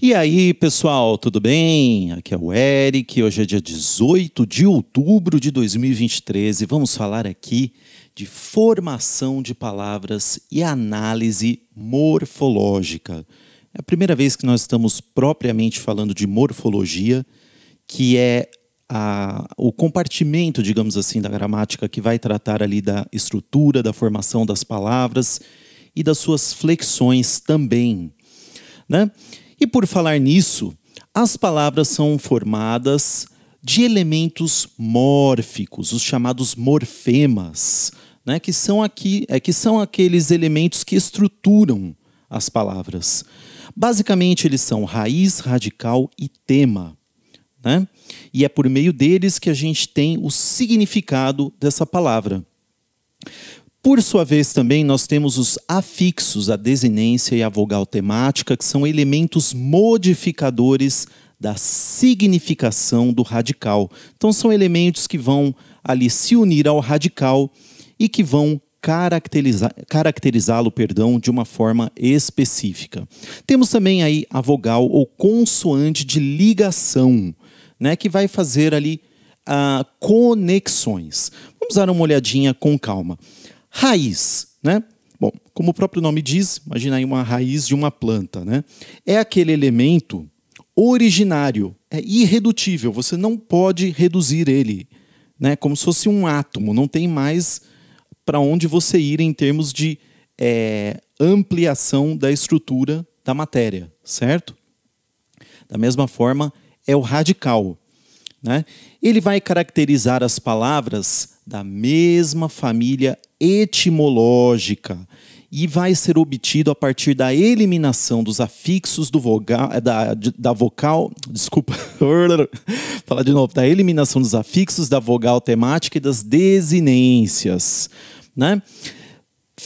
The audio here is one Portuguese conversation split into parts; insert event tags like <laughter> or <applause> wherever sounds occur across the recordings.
E aí, pessoal, tudo bem? Aqui é o Eric. Hoje é dia 18 de outubro de 2023 e vamos falar aqui de formação de palavras e análise morfológica. É a primeira vez que nós estamos propriamente falando de morfologia, que é a, o compartimento, digamos assim, da gramática que vai tratar ali da estrutura, da formação das palavras e das suas flexões também, né? E por falar nisso, as palavras são formadas de elementos mórficos, os chamados morfemas, né, que, são aqui, é, que são aqueles elementos que estruturam as palavras. Basicamente, eles são raiz, radical e tema. Né? E é por meio deles que a gente tem o significado dessa palavra. Por sua vez, também nós temos os afixos, a desinência e a vogal temática, que são elementos modificadores da significação do radical. Então, são elementos que vão ali se unir ao radical e que vão caracterizá-lo, perdão, de uma forma específica. Temos também aí a vogal ou consoante de ligação, né, que vai fazer ali uh, conexões. Vamos dar uma olhadinha com calma raiz, né? Bom, como o próprio nome diz, imagina aí uma raiz de uma planta, né? É aquele elemento originário, é irredutível, você não pode reduzir ele, né? Como se fosse um átomo, não tem mais para onde você ir em termos de é, ampliação da estrutura da matéria, certo? Da mesma forma, é o radical. Né? Ele vai caracterizar as palavras da mesma família etimológica e vai ser obtido a partir da eliminação dos afixos do vogal, da, da vocal, desculpa, <laughs> falar de novo, da eliminação dos afixos da vogal temática e das desinências, né?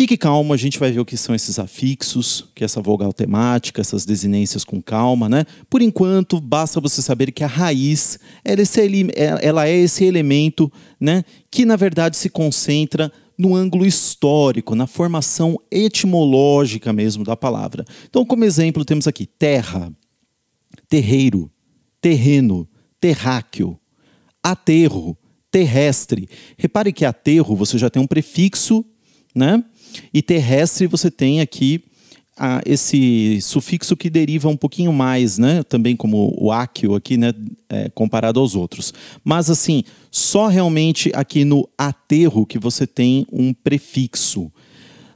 Fique calmo, a gente vai ver o que são esses afixos, que é essa vogal temática, essas desinências com calma, né? Por enquanto, basta você saber que a raiz é é, ela é esse elemento né, que, na verdade, se concentra no ângulo histórico, na formação etimológica mesmo da palavra. Então, como exemplo, temos aqui terra, terreiro, terreno, terráqueo, aterro, terrestre. Repare que aterro você já tem um prefixo né? E terrestre você tem aqui ah, esse sufixo que deriva um pouquinho mais, né? Também como o áquio aqui, né? É, comparado aos outros. Mas assim, só realmente aqui no aterro que você tem um prefixo.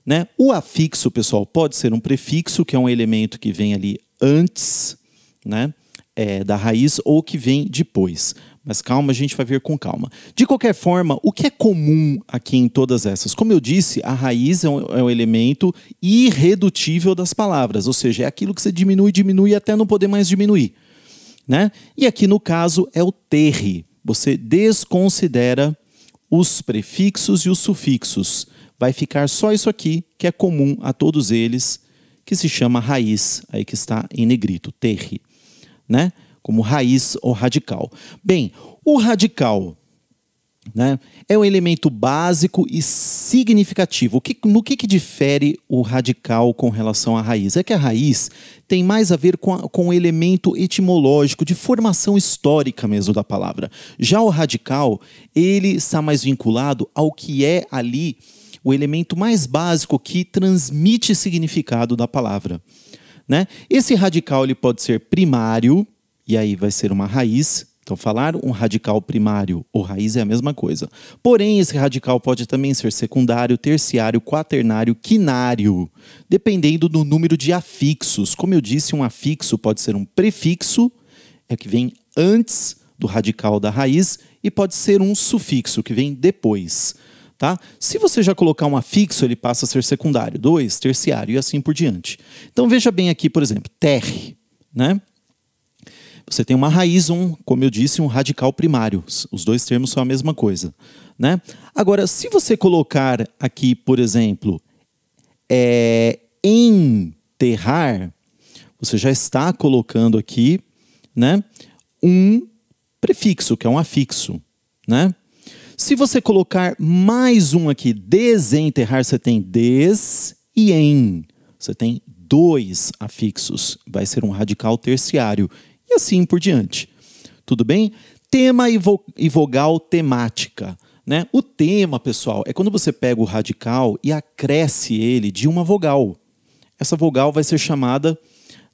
Né? O afixo, pessoal, pode ser um prefixo, que é um elemento que vem ali antes né? É, da raiz ou que vem depois. Mas calma, a gente vai ver com calma. De qualquer forma, o que é comum aqui em todas essas? Como eu disse, a raiz é um, é um elemento irredutível das palavras, ou seja, é aquilo que você diminui, diminui até não poder mais diminuir. Né? E aqui no caso é o terre. Você desconsidera os prefixos e os sufixos. Vai ficar só isso aqui, que é comum a todos eles, que se chama raiz, aí que está em negrito, terre. Né? como raiz ou radical. Bem, o radical né, é um elemento básico e significativo. O que, no que, que difere o radical com relação à raiz? É que a raiz tem mais a ver com, a, com o elemento etimológico, de formação histórica mesmo da palavra. Já o radical, ele está mais vinculado ao que é ali o elemento mais básico que transmite significado da palavra. Né? Esse radical ele pode ser primário, e aí vai ser uma raiz. Então, falar um radical primário ou raiz é a mesma coisa. Porém, esse radical pode também ser secundário, terciário, quaternário, quinário, dependendo do número de afixos. Como eu disse, um afixo pode ser um prefixo, é que vem antes do radical da raiz, e pode ser um sufixo, que vem depois. Tá? Se você já colocar um afixo, ele passa a ser secundário, dois, terciário e assim por diante. Então veja bem aqui, por exemplo, ter, né? Você tem uma raiz um, como eu disse, um radical primário. Os dois termos são a mesma coisa. Né? Agora, se você colocar aqui, por exemplo, é, enterrar, você já está colocando aqui né, um prefixo, que é um afixo. Né? Se você colocar mais um aqui, desenterrar, você tem des e em. Você tem dois afixos. Vai ser um radical terciário e assim por diante. Tudo bem? Tema e, vo e vogal temática. Né? O tema, pessoal, é quando você pega o radical e acresce ele de uma vogal. Essa vogal vai ser chamada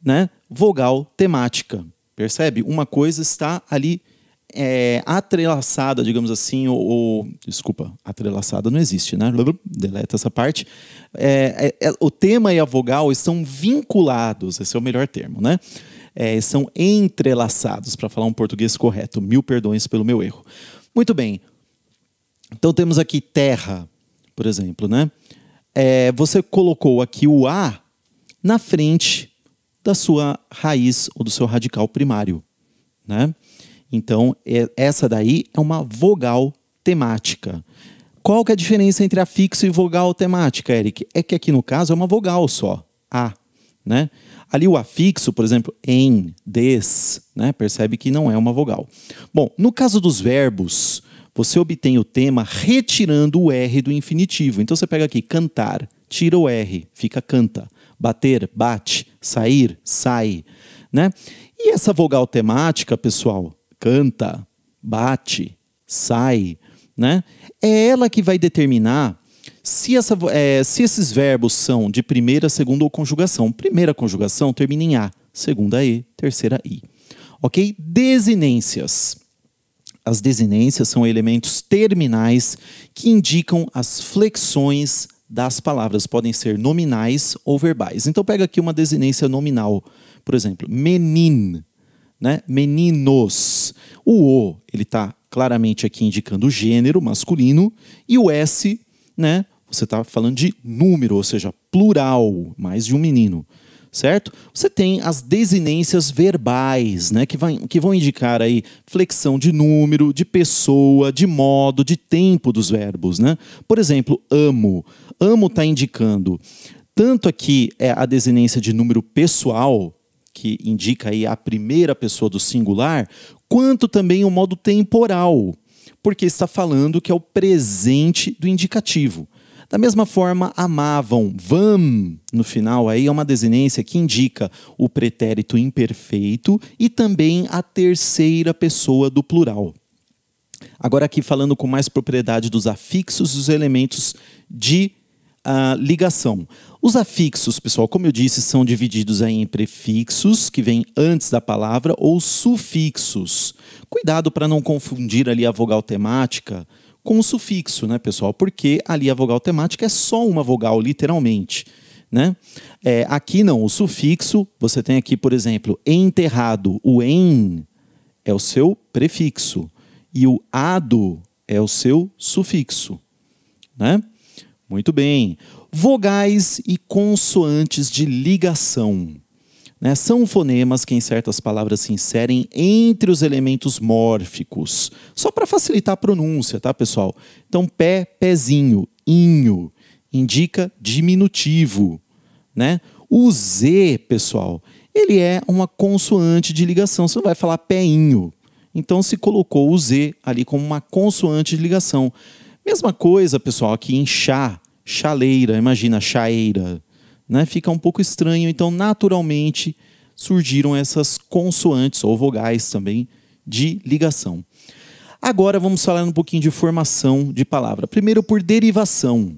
né, vogal temática. Percebe? Uma coisa está ali é, atrelaçada, digamos assim, ou, ou, Desculpa, atrelaçada não existe, né? Deleta essa parte. É, é, é, o tema e a vogal estão vinculados, esse é o melhor termo, né? é, são entrelaçados, para falar um português correto. Mil perdões pelo meu erro. Muito bem. Então temos aqui terra, por exemplo, né? É, você colocou aqui o A na frente da sua raiz ou do seu radical primário, né? Então, é, essa daí é uma vogal temática. Qual que é a diferença entre afixo e vogal temática, Eric? É que aqui no caso é uma vogal só, A, né? Ali o afixo, por exemplo, em, des, né? percebe que não é uma vogal. Bom, no caso dos verbos, você obtém o tema retirando o R do infinitivo. Então você pega aqui cantar, tira o R, fica canta. Bater, bate. Sair, sai. Né? E essa vogal temática, pessoal, canta, bate, sai, né? é ela que vai determinar se, essa, é, se esses verbos são de primeira, segunda ou conjugação, primeira conjugação termina em A, segunda E, terceira I. Ok? Desinências. As desinências são elementos terminais que indicam as flexões das palavras. Podem ser nominais ou verbais. Então, pega aqui uma desinência nominal. Por exemplo, menin, né? meninos. O O, ele está claramente aqui indicando o gênero masculino. E o S, né? Você está falando de número, ou seja, plural, mais de um menino certo? Você tem as desinências verbais, né, que, vai, que vão indicar aí flexão de número, de pessoa, de modo, de tempo dos verbos, né? Por exemplo, amo. Amo está indicando tanto aqui é a desinência de número pessoal, que indica aí a primeira pessoa do singular, quanto também o modo temporal, porque está falando que é o presente do indicativo. Da mesma forma, amavam. Vam, no final, aí é uma desinência que indica o pretérito imperfeito e também a terceira pessoa do plural. Agora, aqui falando com mais propriedade dos afixos, dos elementos de uh, ligação. Os afixos, pessoal, como eu disse, são divididos aí em prefixos, que vêm antes da palavra, ou sufixos. Cuidado para não confundir ali a vogal temática com o sufixo, né, pessoal? Porque ali a vogal temática é só uma vogal, literalmente. Né? É, aqui não, o sufixo, você tem aqui, por exemplo, enterrado. O em é o seu prefixo e o ado é o seu sufixo. Né? Muito bem. Vogais e consoantes de ligação. Né? São fonemas que em certas palavras se inserem entre os elementos mórficos. Só para facilitar a pronúncia, tá, pessoal? Então, pé, pezinho, inho, indica diminutivo. Né? O Z, pessoal, ele é uma consoante de ligação. Você não vai falar péinho. Então, se colocou o Z ali como uma consoante de ligação. Mesma coisa, pessoal, aqui em chá, chaleira, imagina, chaeira, né, fica um pouco estranho. Então, naturalmente, surgiram essas consoantes ou vogais também de ligação. Agora vamos falar um pouquinho de formação de palavra. Primeiro por derivação.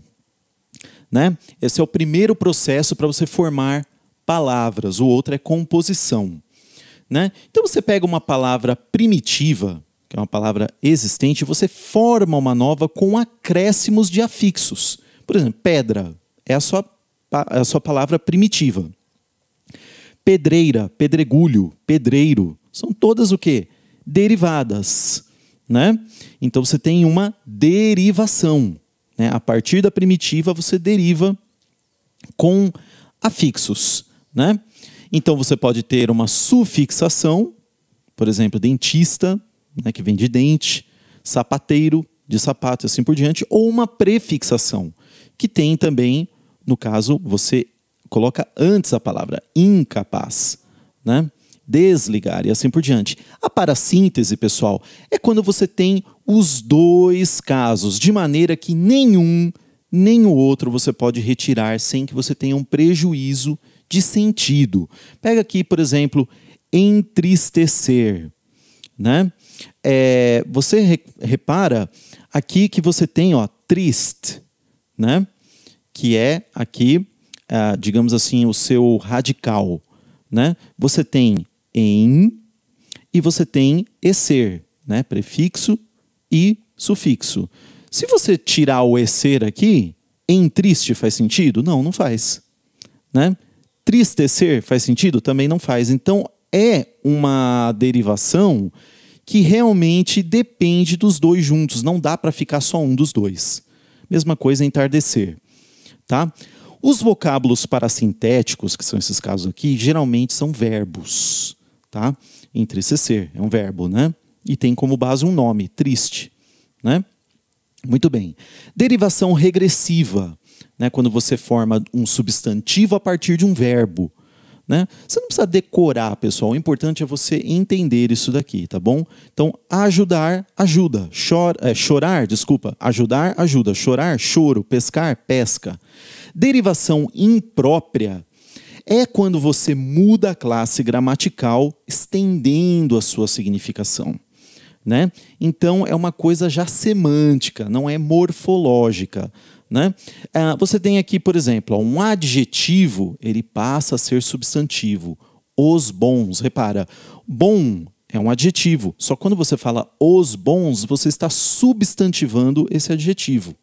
Né? Esse é o primeiro processo para você formar palavras, o outro é composição. Né? Então você pega uma palavra primitiva, que é uma palavra existente, você forma uma nova com acréscimos de afixos. Por exemplo, pedra é a sua a sua palavra primitiva. Pedreira, pedregulho, pedreiro, são todas o quê? Derivadas, né? Então você tem uma derivação, né? A partir da primitiva você deriva com afixos, né? Então você pode ter uma sufixação, por exemplo, dentista, né, que vem de dente, sapateiro, de sapato e assim por diante, ou uma prefixação, que tem também no caso, você coloca antes a palavra incapaz, né? Desligar e assim por diante. A parasíntese, pessoal, é quando você tem os dois casos, de maneira que nenhum nem o outro você pode retirar sem que você tenha um prejuízo de sentido. Pega aqui, por exemplo, entristecer, né? É, você re repara aqui que você tem, ó, triste, né? que é aqui, ah, digamos assim, o seu radical. Né? Você tem em e você tem ecer, né? prefixo e sufixo. Se você tirar o ecer aqui, em triste faz sentido? Não, não faz. Né? Tristecer faz sentido? Também não faz. Então é uma derivação que realmente depende dos dois juntos, não dá para ficar só um dos dois. Mesma coisa entardecer. Tá? Os vocábulos parasintéticos, que são esses casos aqui, geralmente são verbos. Tá? Entristecer é um verbo, né? E tem como base um nome, triste. Né? Muito bem. Derivação regressiva, né? quando você forma um substantivo a partir de um verbo. Né? Você não precisa decorar, pessoal. O importante é você entender isso daqui, tá bom? Então, ajudar, ajuda. Chor, é, chorar, desculpa. Ajudar, ajuda. Chorar, choro. Pescar, pesca. Derivação imprópria é quando você muda a classe gramatical, estendendo a sua significação. Né? Então, é uma coisa já semântica, não é morfológica. Né? Ah, você tem aqui, por exemplo, um adjetivo, ele passa a ser substantivo. Os bons, repara, bom é um adjetivo. Só quando você fala os bons, você está substantivando esse adjetivo.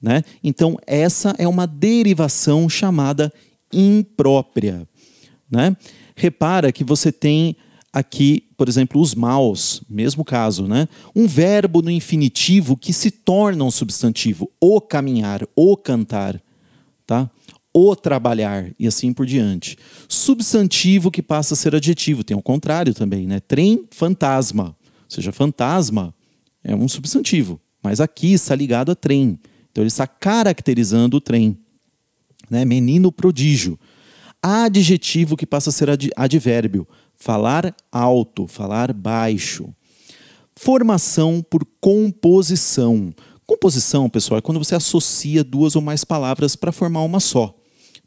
Né? Então, essa é uma derivação chamada imprópria. Né? Repara que você tem aqui por exemplo, os maus, mesmo caso, né? Um verbo no infinitivo que se torna um substantivo, o caminhar, o cantar, tá? O trabalhar e assim por diante. Substantivo que passa a ser adjetivo, tem o contrário também, né? Trem, fantasma. Ou seja, fantasma é um substantivo, mas aqui está ligado a trem. Então ele está caracterizando o trem. Né? Menino prodígio. Adjetivo que passa a ser ad advérbio falar alto, falar baixo. Formação por composição. Composição, pessoal, é quando você associa duas ou mais palavras para formar uma só.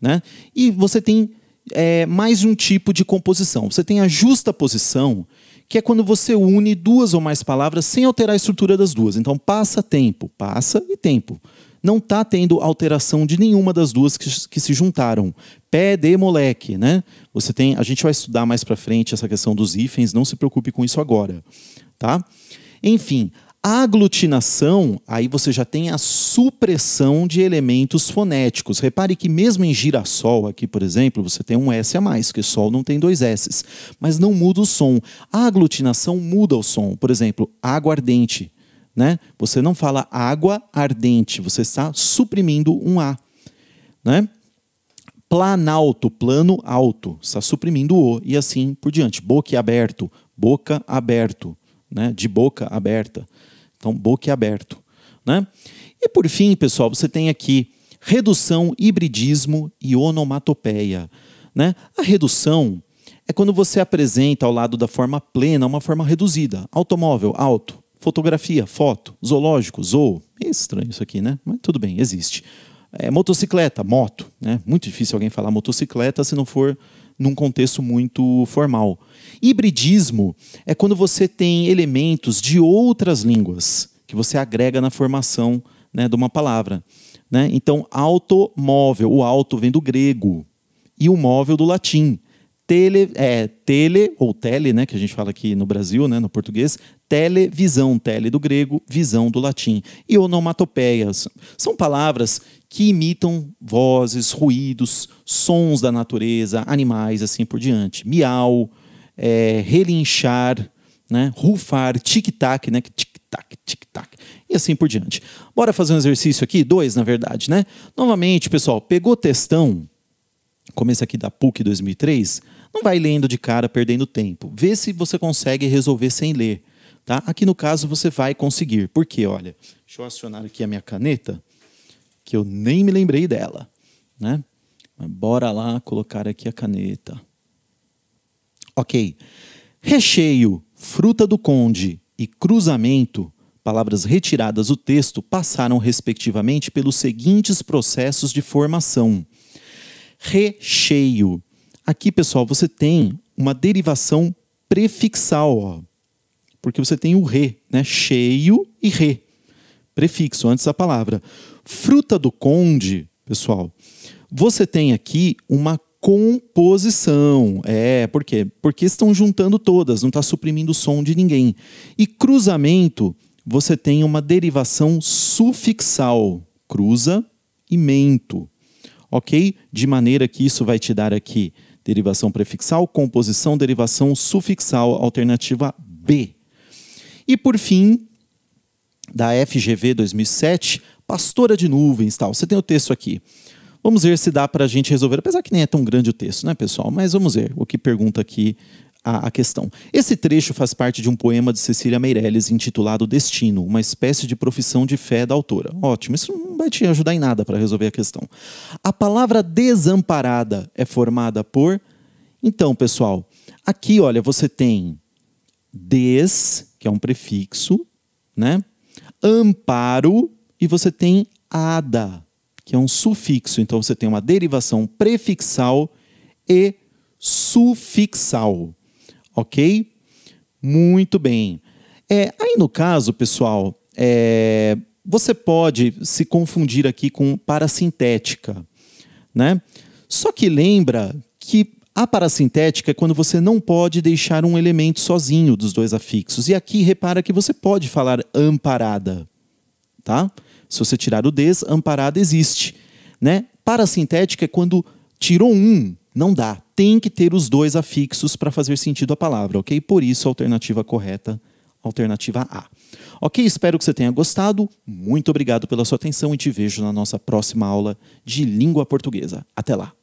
Né? E você tem é, mais um tipo de composição. Você tem a justa posição, que é quando você une duas ou mais palavras sem alterar a estrutura das duas. Então, passa tempo, passa e tempo não está tendo alteração de nenhuma das duas que, que, se juntaram. Pé de moleque, né? Você tem, a gente vai estudar mais para frente essa questão dos hífens, não se preocupe com isso agora, tá? Enfim, aglutinação, aí você já tem a supressão de elementos fonéticos. Repare que mesmo em girassol aqui, por exemplo, você tem um S a mais, porque sol não tem dois S's, mas não muda o som. A aglutinação muda o som. Por exemplo, aguardente. Né? Você não fala água ardente, você está suprimindo um A. Né? Planalto, plano alto, está suprimindo o O e assim por diante. Boca aberto, boca aberto, né? de boca aberta. Então, boca aberto. Né? E por fim, pessoal, você tem aqui redução, hibridismo e onomatopeia. Né? A redução é quando você apresenta ao lado da forma plena uma forma reduzida. Automóvel, alto. Fotografia, foto. Zoológico, zoo. É estranho isso aqui, né? Mas tudo bem, existe. É, motocicleta, moto. Né? Muito difícil alguém falar motocicleta se não for num contexto muito formal. Hibridismo é quando você tem elementos de outras línguas que você agrega na formação né, de uma palavra. Né? Então, automóvel, o auto vem do grego e o móvel do latim. Tele, é, tele ou tele, né, que a gente fala aqui no Brasil, né, no português, televisão, tele do grego, visão do latim, e onomatopeias. São palavras que imitam vozes, ruídos, sons da natureza, animais, assim por diante. Miau, é, relinchar, né, rufar, tic-tac, né, tic-tac, tic-tac, e assim por diante. Bora fazer um exercício aqui, dois na verdade, né? Novamente, pessoal, pegou textão, começo aqui da PUC 2003, não vai lendo de cara perdendo tempo. Vê se você consegue resolver sem ler. Tá? Aqui no caso você vai conseguir. Por quê? Olha, deixa eu acionar aqui a minha caneta, que eu nem me lembrei dela. Né? bora lá colocar aqui a caneta. Ok. Recheio, fruta do conde e cruzamento, palavras retiradas do texto, passaram respectivamente pelos seguintes processos de formação. Recheio. Aqui, pessoal, você tem uma derivação prefixal. Ó porque você tem o re, né? Cheio e re. Prefixo antes da palavra. Fruta do conde, pessoal, você tem aqui uma composição. É, por quê? Porque estão juntando todas, não está suprimindo o som de ninguém. E cruzamento, você tem uma derivação sufixal. Cruza e mento. Ok? De maneira que isso vai te dar aqui derivação prefixal, composição, derivação sufixal, alternativa B. E por fim, da FGV 2007, pastora de nuvens, tal. Você tem o texto aqui. Vamos ver se dá para a gente resolver, apesar que nem é tão grande o texto, né, pessoal? Mas vamos ver o que pergunta aqui a, a questão. Esse trecho faz parte de um poema de Cecília Meirelles intitulado Destino, uma espécie de profissão de fé da autora. Ótimo, isso não vai te ajudar em nada para resolver a questão. A palavra desamparada é formada por. Então, pessoal, aqui, olha, você tem des que é um prefixo, né? Amparo e você tem ada, que é um sufixo. Então você tem uma derivação prefixal e sufixal. OK? Muito bem. É, aí no caso, pessoal, é, você pode se confundir aqui com parasintética, né? Só que lembra que a parasintética é quando você não pode deixar um elemento sozinho dos dois afixos. E aqui repara que você pode falar amparada, tá? Se você tirar o des, amparada existe, né? Parasintética é quando tirou um, não dá. Tem que ter os dois afixos para fazer sentido a palavra, ok? Por isso, a alternativa correta, alternativa A. Ok, espero que você tenha gostado. Muito obrigado pela sua atenção e te vejo na nossa próxima aula de língua portuguesa. Até lá!